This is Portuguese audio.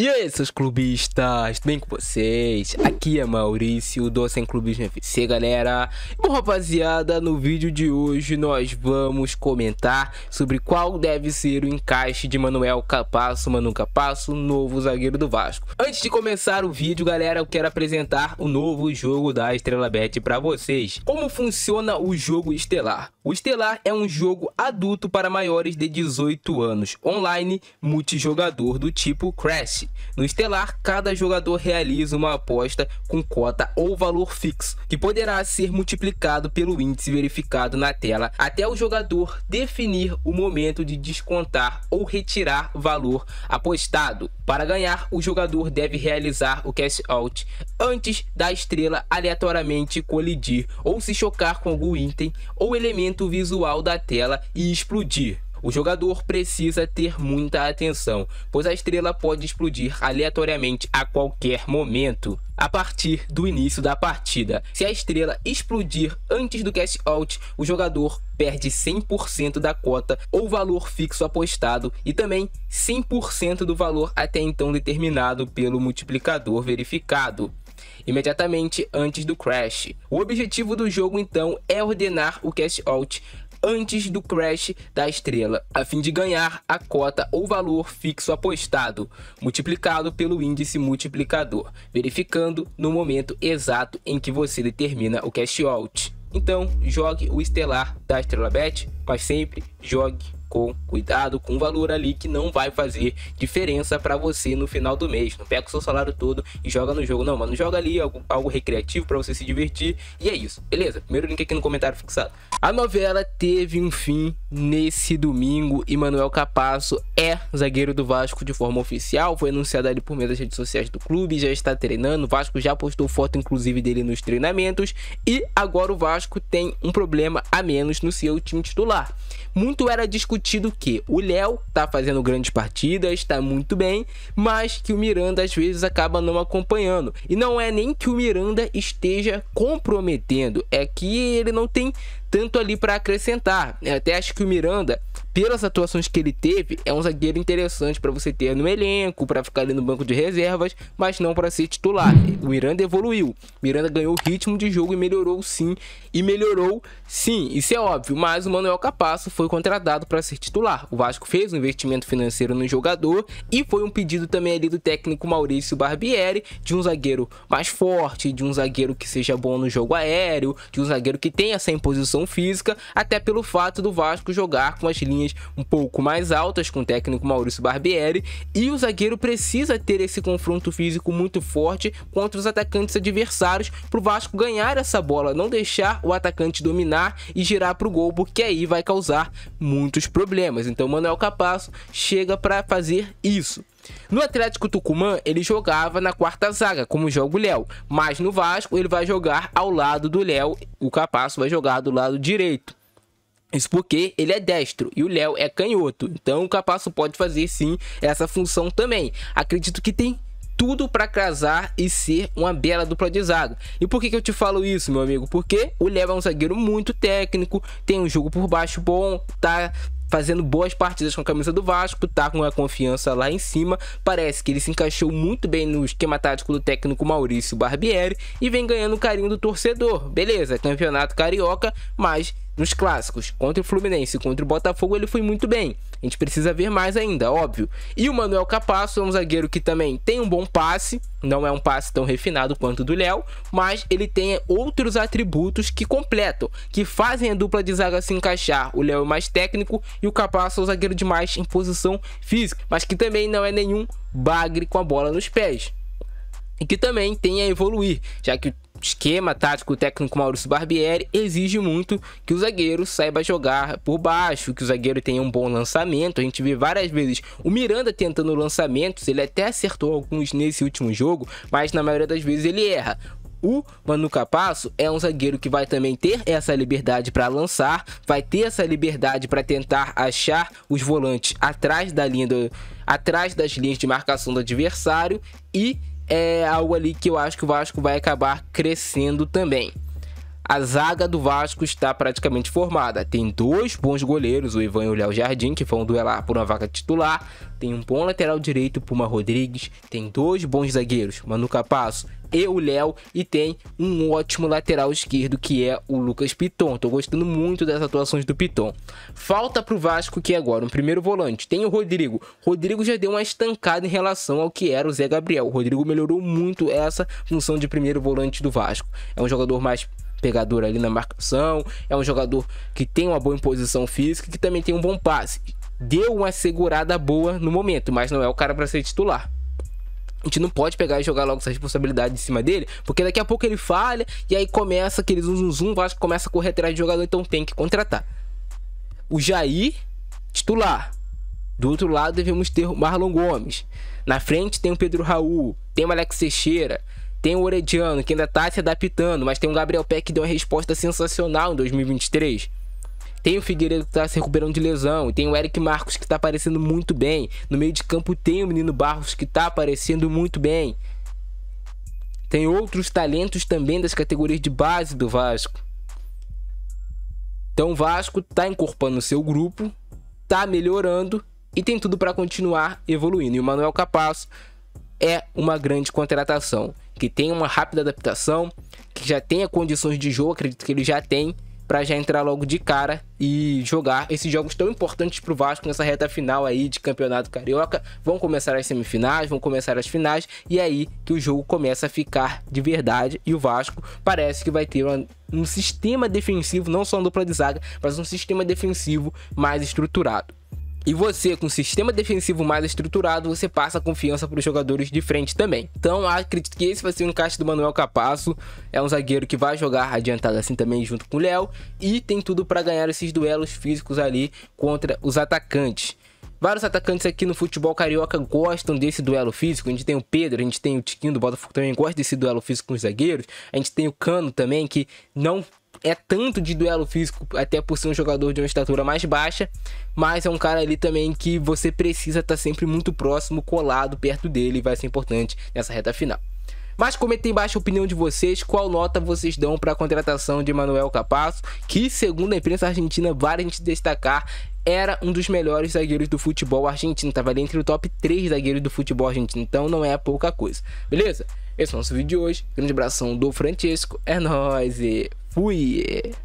E aí, seus clubistas, tudo bem com vocês? Aqui é Maurício, do Sem Clubismo FC, galera. Bom, rapaziada, no vídeo de hoje nós vamos comentar sobre qual deve ser o encaixe de Manuel Capasso, Manu Capasso, novo zagueiro do Vasco. Antes de começar o vídeo, galera, eu quero apresentar o novo jogo da Estrela Bet para vocês. Como funciona o jogo Estelar? O Estelar é um jogo adulto para maiores de 18 anos, online, multijogador do tipo Crash. No Estelar, cada jogador realiza uma aposta com cota ou valor fixo, que poderá ser multiplicado pelo índice verificado na tela até o jogador definir o momento de descontar ou retirar valor apostado. Para ganhar, o jogador deve realizar o cash out antes da estrela aleatoriamente colidir ou se chocar com algum item ou elemento visual da tela e explodir. O jogador precisa ter muita atenção, pois a estrela pode explodir aleatoriamente a qualquer momento a partir do início da partida. Se a estrela explodir antes do cash out, o jogador perde 100% da cota ou valor fixo apostado e também 100% do valor até então determinado pelo multiplicador verificado imediatamente antes do crash. O objetivo do jogo então é ordenar o cash out antes do crash da estrela, a fim de ganhar a cota ou valor fixo apostado, multiplicado pelo índice multiplicador, verificando no momento exato em que você determina o cash out. Então, jogue o estelar da Estrela Bet, mas sempre jogue com cuidado, com valor ali que não vai fazer diferença para você no final do mês. Não pega o seu salário todo e joga no jogo, não, mano. Joga ali algo, algo recreativo para você se divertir e é isso, beleza? Primeiro link aqui no comentário fixado. A novela teve um fim nesse domingo e Manuel Capasso é zagueiro do Vasco de forma oficial. Foi anunciado ali por meio das redes sociais do clube, já está treinando. O Vasco já postou foto, inclusive, dele nos treinamentos e agora o Vasco tem um problema a menos no seu time titular. Muito era discutido discutido que o Léo tá fazendo grandes partidas, tá muito bem, mas que o Miranda às vezes acaba não acompanhando. E não é nem que o Miranda esteja comprometendo, é que ele não tem tanto ali para acrescentar. Eu é, até acho que o Miranda pelas atuações que ele teve, é um zagueiro interessante para você ter no elenco, para ficar ali no banco de reservas, mas não para ser titular. O Miranda evoluiu. O Miranda ganhou ritmo de jogo e melhorou sim. E melhorou sim, isso é óbvio. Mas o Manuel Capasso foi contratado para ser titular. O Vasco fez um investimento financeiro no jogador e foi um pedido também ali do técnico Maurício Barbieri de um zagueiro mais forte, de um zagueiro que seja bom no jogo aéreo, de um zagueiro que tenha essa imposição física, até pelo fato do Vasco jogar com as linhas linhas um pouco mais altas com o técnico Maurício Barbieri e o zagueiro precisa ter esse confronto físico muito forte contra os atacantes adversários para o Vasco ganhar essa bola, não deixar o atacante dominar e girar para o gol, porque aí vai causar muitos problemas. Então Manuel Capasso chega para fazer isso. No Atlético Tucumã, ele jogava na quarta zaga, como joga o Léo, mas no Vasco ele vai jogar ao lado do Léo, o Capasso vai jogar do lado direito. Isso porque ele é destro e o Léo é canhoto. Então o Capasso pode fazer sim essa função também. Acredito que tem tudo para casar e ser uma bela dupla de zaga. E por que, que eu te falo isso, meu amigo? Porque o Léo é um zagueiro muito técnico, tem um jogo por baixo bom, tá fazendo boas partidas com a camisa do Vasco, tá com a confiança lá em cima. Parece que ele se encaixou muito bem no esquema tático do técnico Maurício Barbieri e vem ganhando o carinho do torcedor. Beleza, campeonato carioca, mas nos clássicos, contra o Fluminense e contra o Botafogo, ele foi muito bem. A gente precisa ver mais ainda, óbvio. E o Manuel Capasso é um zagueiro que também tem um bom passe, não é um passe tão refinado quanto o do Léo, mas ele tem outros atributos que completam, que fazem a dupla de zaga se encaixar. O Léo é mais técnico e o Capasso é o zagueiro de mais em posição física, mas que também não é nenhum bagre com a bola nos pés e que também tem a evoluir, já que esquema tático técnico Maurício Barbieri exige muito que o zagueiro saiba jogar por baixo, que o zagueiro tenha um bom lançamento. A gente vê várias vezes o Miranda tentando lançamentos, ele até acertou alguns nesse último jogo, mas na maioria das vezes ele erra. O Manu Capasso é um zagueiro que vai também ter essa liberdade para lançar, vai ter essa liberdade para tentar achar os volantes atrás da linha do, atrás das linhas de marcação do adversário e é algo ali que eu acho que o Vasco vai acabar crescendo também a zaga do Vasco está praticamente formada. Tem dois bons goleiros, o Ivan e o Léo Jardim, que vão duelar por uma vaga titular. Tem um bom lateral direito, Puma Rodrigues. Tem dois bons zagueiros, Manu Capasso e o Léo. E tem um ótimo lateral esquerdo, que é o Lucas Piton. Estou gostando muito das atuações do Piton. Falta para o Vasco que agora um primeiro volante. Tem o Rodrigo. Rodrigo já deu uma estancada em relação ao que era o Zé Gabriel. O Rodrigo melhorou muito essa função de primeiro volante do Vasco. É um jogador mais pegador ali na marcação, é um jogador que tem uma boa imposição física, que também tem um bom passe. Deu uma segurada boa no momento, mas não é o cara para ser titular. A gente não pode pegar e jogar logo essa responsabilidade em cima dele, porque daqui a pouco ele falha e aí começa aquele zoom zoom zoom, Vasco começa a correr atrás de jogador, então tem que contratar. O Jair, titular. Do outro lado devemos ter o Marlon Gomes. Na frente tem o Pedro Raul, tem o Alex Teixeira, tem o Orediano, que ainda está se adaptando, mas tem o Gabriel Peck que deu uma resposta sensacional em 2023. Tem o Figueiredo que está se recuperando de lesão. Tem o Eric Marcos que está aparecendo muito bem. No meio de campo tem o Menino Barros que está aparecendo muito bem. Tem outros talentos também das categorias de base do Vasco. Então o Vasco está encorpando o seu grupo, está melhorando e tem tudo para continuar evoluindo. E o Manuel Capasso é uma grande contratação, que tem uma rápida adaptação, que já tenha condições de jogo, acredito que ele já tem, para já entrar logo de cara e jogar esses jogos tão importantes para o Vasco nessa reta final aí de Campeonato Carioca. Vão começar as semifinais, vão começar as finais e é aí que o jogo começa a ficar de verdade e o Vasco parece que vai ter uma, um sistema defensivo, não só dupla de zaga, mas um sistema defensivo mais estruturado. E você, com um sistema defensivo mais estruturado, você passa confiança para os jogadores de frente também. Então, acredito que esse vai ser o encaixe do Manuel Capasso. É um zagueiro que vai jogar adiantado assim também junto com o Léo e tem tudo para ganhar esses duelos físicos ali contra os atacantes. Vários atacantes aqui no futebol carioca gostam desse duelo físico. A gente tem o Pedro, a gente tem o Tiquinho do Botafogo também gosta desse duelo físico com os zagueiros. A gente tem o Cano também, que não é tanto de duelo físico, até por ser um jogador de uma estatura mais baixa, mas é um cara ali também que você precisa estar tá sempre muito próximo, colado, perto dele, vai ser importante nessa reta final. Mas comentem é embaixo a opinião de vocês, qual nota vocês dão para a contratação de Manuel Capasso, que segundo a imprensa argentina vale a gente destacar, era um dos melhores zagueiros do futebol argentino. Tava ali entre o top 3 zagueiros do futebol argentino. Então não é pouca coisa. Beleza? Esse é o nosso vídeo de hoje. Grande abração do Francesco. É nóis e fui!